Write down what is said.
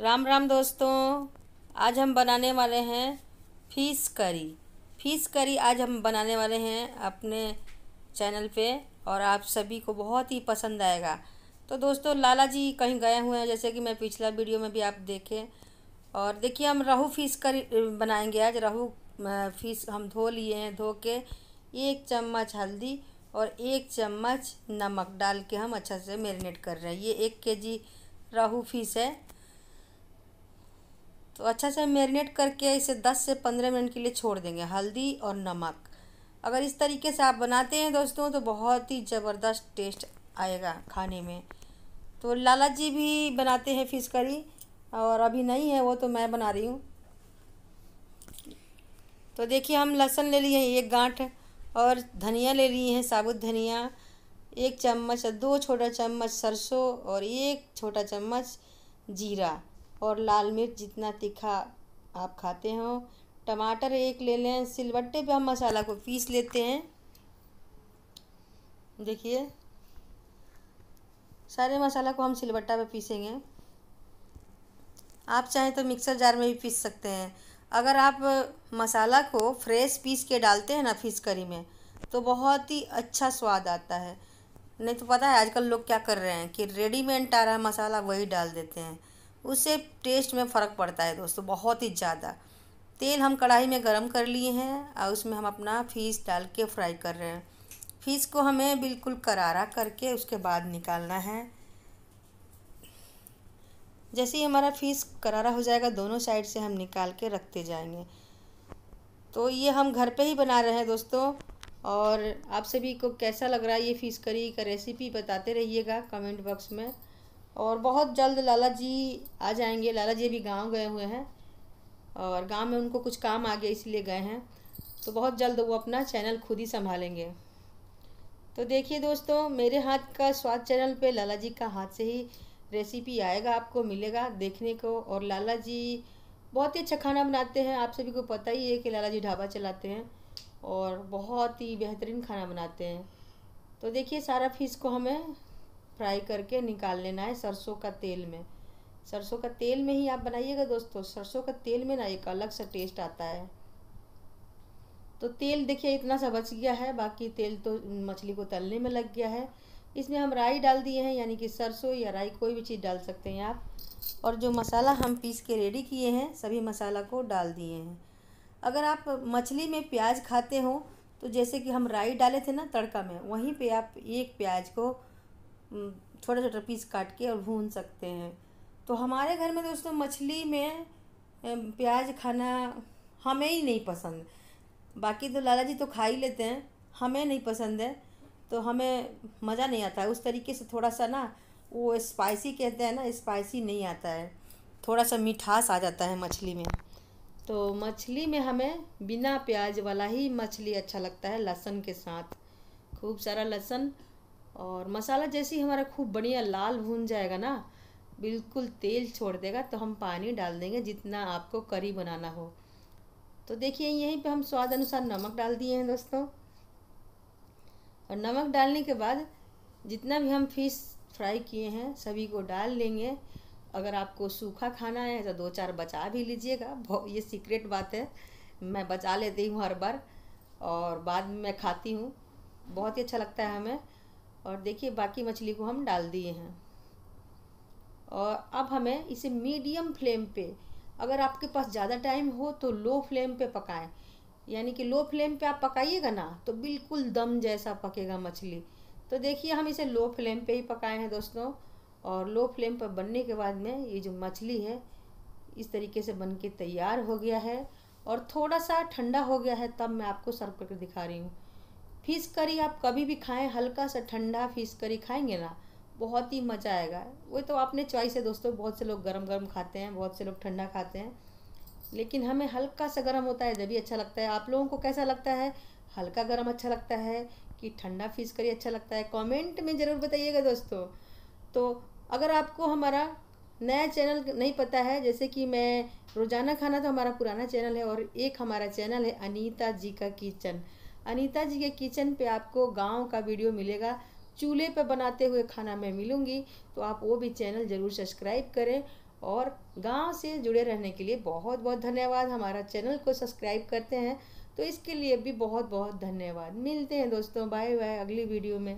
राम राम दोस्तों आज हम बनाने वाले हैं फिश करी फिश करी आज हम बनाने वाले हैं अपने चैनल पे और आप सभी को बहुत ही पसंद आएगा तो दोस्तों लाला जी कहीं गए हुए हैं जैसे कि मैं पिछला वीडियो में भी आप देखें और देखिए हम रहू फिश करी बनाएंगे आज रहू फिश हम धो लिए हैं धो के एक चम्मच हल्दी और एक चम्मच नमक डाल के हम अच्छा से मेरीनेट कर रहे हैं ये एक के जी रहू फिश है तो अच्छा से मैरिनेट करके इसे दस से पंद्रह मिनट के लिए छोड़ देंगे हल्दी और नमक अगर इस तरीके से आप बनाते हैं दोस्तों तो बहुत ही ज़बरदस्त टेस्ट आएगा खाने में तो लाला जी भी बनाते हैं फ़िश करी और अभी नहीं है वो तो मैं बना रही हूँ तो देखिए हम लहसुन ले लिए हैं एक गांठ और धनिया ले लिए हैं साबुत धनिया एक चम्मच दो छोटा चम्मच सरसों और एक छोटा चम्मच जीरा और लाल मिर्च जितना तीखा आप खाते हो टमाटर एक ले लें सिलबट्टे पे हम मसाला को पीस लेते हैं देखिए सारे मसाला को हम सिलबट्टा पे पीसेंगे आप चाहें तो मिक्सर जार में भी पीस सकते हैं अगर आप मसाला को फ्रेश पीस के डालते हैं ना फिश करी में तो बहुत ही अच्छा स्वाद आता है नहीं तो पता है आजकल लोग क्या कर रहे हैं कि रेडीमेड आ रहा मसाला वही डाल देते हैं उससे टेस्ट में फ़र्क पड़ता है दोस्तों बहुत ही ज़्यादा तेल हम कढ़ाई में गरम कर लिए हैं और उसमें हम अपना फ़ीस डाल के फ्राई कर रहे हैं फ़ीस को हमें बिल्कुल करारा करके उसके बाद निकालना है जैसे ही हमारा फीस करारा हो जाएगा दोनों साइड से हम निकाल के रखते जाएंगे तो ये हम घर पे ही बना रहे हैं दोस्तों और आप सभी को कैसा लग रहा है ये फ़िश करी का रेसिपी बताते रहिएगा कमेंट बॉक्स में और बहुत जल्द लाला जी आ जाएंगे लाला जी अभी गांव गए हुए हैं और गांव में उनको कुछ काम आ गया इसलिए गए हैं तो बहुत जल्द वो अपना चैनल खुद ही संभालेंगे तो देखिए दोस्तों मेरे हाथ का स्वाद चैनल पे लाला जी का हाथ से ही रेसिपी आएगा आपको मिलेगा देखने को और लाला जी बहुत ही अच्छा खाना बनाते हैं आप सभी को पता ही है कि लाला जी ढाबा चलाते हैं और बहुत ही बेहतरीन खाना बनाते हैं तो देखिए सारा फीस को हमें फ्राई करके निकाल लेना है सरसों का तेल में सरसों का तेल में ही आप बनाइएगा दोस्तों सरसों का तेल में ना एक अलग सा टेस्ट आता है तो तेल देखिए इतना सा बच गया है बाकी तेल तो मछली को तलने में लग गया है इसमें हम राई डाल दिए हैं यानी कि सरसों या राई कोई भी चीज़ डाल सकते हैं आप और जो मसाला हम पीस के रेडी किए हैं सभी मसाला को डाल दिए हैं अगर आप मछली में प्याज खाते हो तो जैसे कि हम राई डाले थे ना तड़का में वहीं पे आप एक प्याज को छोटा छोटा पीस काट के और भून सकते हैं तो हमारे घर में दोस्तों मछली में प्याज खाना हमें ही नहीं पसंद बाकी तो लाला जी तो खा ही लेते हैं हमें नहीं पसंद है तो हमें मज़ा नहीं आता है उस तरीके से थोड़ा सा ना वो स्पाइसी कहते हैं ना स्पाइसी नहीं आता है थोड़ा सा मिठास आ जाता है मछली में तो मछली में हमें बिना प्याज वाला ही मछली अच्छा लगता है लहसुन के साथ खूब सारा लहसुन और मसाला जैसे ही हमारा खूब बढ़िया लाल भून जाएगा ना बिल्कुल तेल छोड़ देगा तो हम पानी डाल देंगे जितना आपको करी बनाना हो तो देखिए यहीं पे हम स्वाद अनुसार नमक डाल दिए हैं दोस्तों और नमक डालने के बाद जितना भी हम फिश फ्राई किए हैं सभी को डाल लेंगे अगर आपको सूखा खाना है तो दो चार बचा भी लीजिएगा ये सीक्रेट बात है मैं बचा लेती हूँ हर बार और बाद में मैं खाती हूँ बहुत ही अच्छा लगता है हमें और देखिए बाकी मछली को हम डाल दिए हैं और अब हमें इसे मीडियम फ्लेम पे अगर आपके पास ज़्यादा टाइम हो तो लो फ्लेम पे पकाएं यानी कि लो फ्लेम पे आप पकाइएगा ना तो बिल्कुल दम जैसा पकेगा मछली तो देखिए हम इसे लो फ्लेम पे ही पकाए हैं दोस्तों और लो फ्लेम पर बनने के बाद में ये जो मछली है इस तरीके से बन के तैयार हो गया है और थोड़ा सा ठंडा हो गया है तब मैं आपको सर्व करके दिखा रही हूँ फिश करी आप कभी भी खाएं हल्का सा ठंडा फिश करी खाएंगे ना बहुत ही मज़ा आएगा वो तो आपने चॉइस है दोस्तों बहुत से लोग गरम गरम खाते हैं बहुत से लोग ठंडा खाते हैं लेकिन हमें हल्का सा गर्म होता है जब भी अच्छा लगता है आप लोगों को कैसा लगता है हल्का गर्म अच्छा लगता है कि ठंडा फिश करी अच्छा लगता है कॉमेंट में ज़रूर बताइएगा दोस्तों तो अगर आपको हमारा नया चैनल नहीं पता है जैसे कि मैं रोज़ाना खाना तो हमारा पुराना चैनल है और एक हमारा चैनल है अनीता जी का किचन अनीता जी के किचन पे आपको गांव का वीडियो मिलेगा चूल्हे पर बनाते हुए खाना मैं मिलूँगी तो आप वो भी चैनल ज़रूर सब्सक्राइब करें और गांव से जुड़े रहने के लिए बहुत बहुत धन्यवाद हमारा चैनल को सब्सक्राइब करते हैं तो इसके लिए भी बहुत बहुत धन्यवाद मिलते हैं दोस्तों बाय बाय अगली वीडियो में